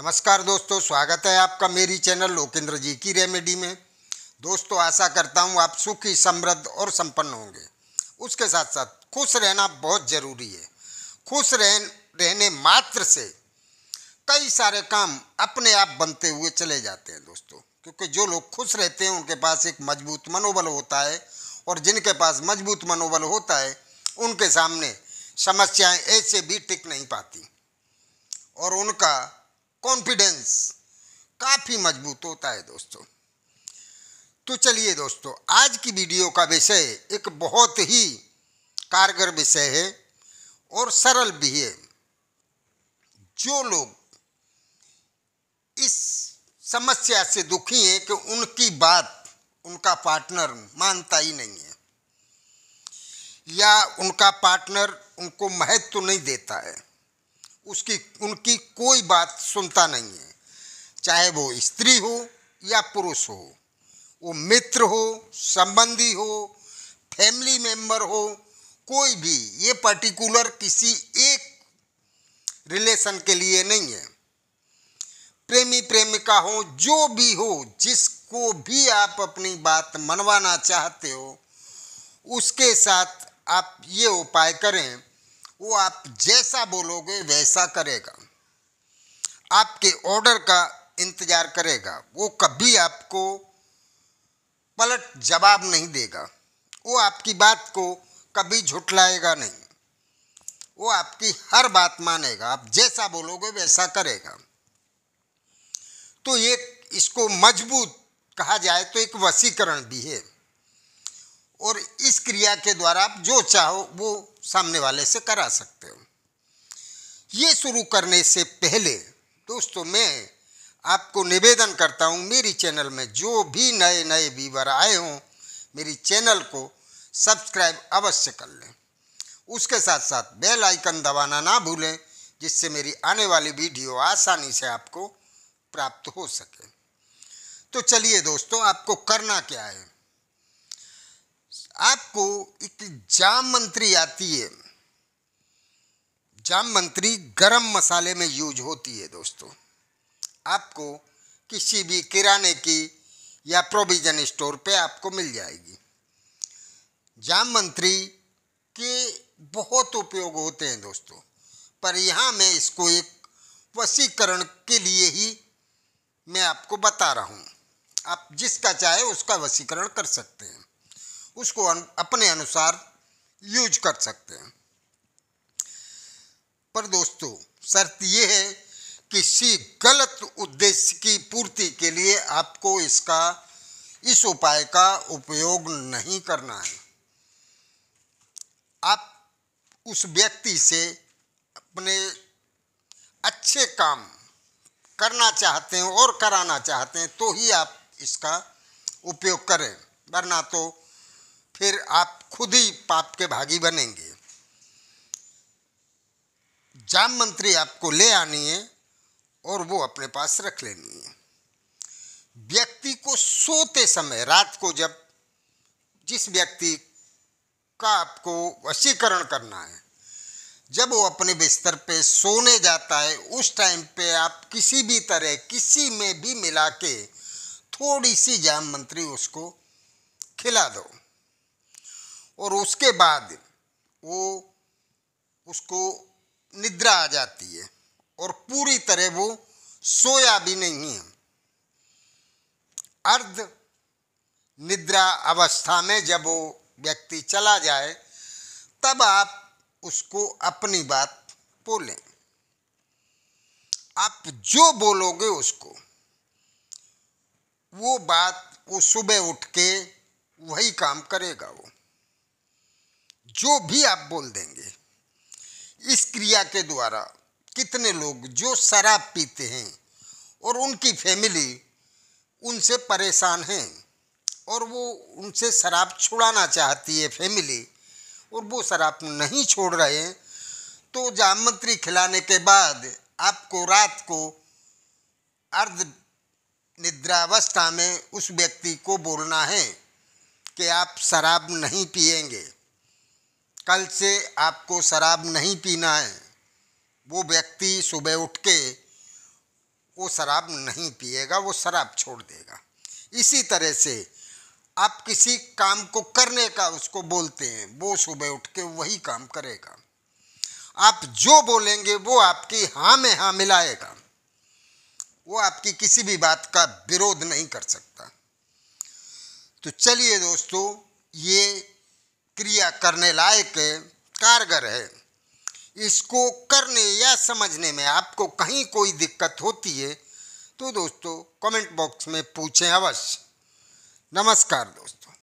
नमस्कार दोस्तों स्वागत है आपका मेरी चैनल लोकेंद्र जी की रेमेडी में दोस्तों आशा करता हूँ आप सुखी समृद्ध और संपन्न होंगे उसके साथ साथ खुश रहना बहुत ज़रूरी है खुश रह रहने मात्र से कई सारे काम अपने आप बनते हुए चले जाते हैं दोस्तों क्योंकि जो लोग खुश रहते हैं उनके पास एक मजबूत मनोबल होता है और जिनके पास मजबूत मनोबल होता है उनके सामने समस्याएं ऐसे भी टिक नहीं पाती और उनका कॉन्फिडेंस काफ़ी मजबूत होता है दोस्तों तो चलिए दोस्तों आज की वीडियो का विषय एक बहुत ही कारगर विषय है और सरल भी है जो लोग इस समस्या से दुखी हैं कि उनकी बात उनका पार्टनर मानता ही नहीं है या उनका पार्टनर उनको महत्व तो नहीं देता है उसकी उनकी कोई बात सुनता नहीं है चाहे वो स्त्री हो या पुरुष हो वो मित्र हो संबंधी हो फैमिली मेंबर हो कोई भी ये पर्टिकुलर किसी एक रिलेशन के लिए नहीं है प्रेमी प्रेमिका हो जो भी हो जिसको भी आप अपनी बात मनवाना चाहते हो उसके साथ आप ये उपाय करें वो आप जैसा बोलोगे वैसा करेगा आपके ऑर्डर का इंतज़ार करेगा वो कभी आपको पलट जवाब नहीं देगा वो आपकी बात को कभी झुटलाएगा नहीं वो आपकी हर बात मानेगा आप जैसा बोलोगे वैसा करेगा तो ये इसको मजबूत कहा जाए तो एक वसीकरण भी है और इस क्रिया के द्वारा आप जो चाहो वो सामने वाले से करा सकते हो ये शुरू करने से पहले दोस्तों मैं आपको निवेदन करता हूँ मेरी चैनल में जो भी नए नए व्यूवर आए हों मेरी चैनल को सब्सक्राइब अवश्य कर लें उसके साथ साथ बेल आइकन दबाना ना भूलें जिससे मेरी आने वाली वीडियो आसानी से आपको प्राप्त हो सके तो चलिए दोस्तों आपको करना क्या है आपको एक जाम मंत्री आती है जाम मंत्री गरम मसाले में यूज होती है दोस्तों आपको किसी भी किराने की या प्रोविज़न स्टोर पे आपको मिल जाएगी जाम मंत्री के बहुत उपयोग होते हैं दोस्तों पर यहाँ मैं इसको एक वसीकरण के लिए ही मैं आपको बता रहा हूँ आप जिसका चाहे उसका वसीकरण कर सकते हैं उसको अपने अनुसार यूज कर सकते हैं पर दोस्तों शर्त ये है किसी गलत उद्देश्य की पूर्ति के लिए आपको इसका इस उपाय का उपयोग नहीं करना है आप उस व्यक्ति से अपने अच्छे काम करना चाहते हैं और कराना चाहते हैं तो ही आप इसका उपयोग करें वरना तो फिर आप खुद ही पाप के भागी बनेंगे जाम मंत्री आपको ले आनी है और वो अपने पास रख लेनी है व्यक्ति को सोते समय रात को जब जिस व्यक्ति का आपको वशीकरण करना है जब वो अपने बिस्तर पे सोने जाता है उस टाइम पे आप किसी भी तरह किसी में भी मिला के थोड़ी सी जाम मंत्री उसको खिला दो और उसके बाद वो उसको निद्रा आ जाती है और पूरी तरह वो सोया भी नहीं है अर्ध निद्रा अवस्था में जब वो व्यक्ति चला जाए तब आप उसको अपनी बात बोलें आप जो बोलोगे उसको वो बात वो सुबह उठ के वही काम करेगा वो जो भी आप बोल देंगे इस क्रिया के द्वारा कितने लोग जो शराब पीते हैं और उनकी फैमिली उनसे परेशान हैं और वो उनसे शराब छुड़ाना चाहती है फैमिली और वो शराब नहीं छोड़ रहे हैं तो जामंत्री खिलाने के बाद आपको रात को अर्ध निद्रावस्था में उस व्यक्ति को बोलना है कि आप शराब नहीं पिएंगे कल से आपको शराब नहीं पीना है वो व्यक्ति सुबह उठ के वो शराब नहीं पिएगा वो शराब छोड़ देगा इसी तरह से आप किसी काम को करने का उसको बोलते हैं वो सुबह उठ के वही काम करेगा आप जो बोलेंगे वो आपकी हाँ में हाँ मिलाएगा वो आपकी किसी भी बात का विरोध नहीं कर सकता तो चलिए दोस्तों ये क्रिया करने लायक कारगर है इसको करने या समझने में आपको कहीं कोई दिक्कत होती है तो दोस्तों कमेंट बॉक्स में पूछें अवश्य नमस्कार दोस्तों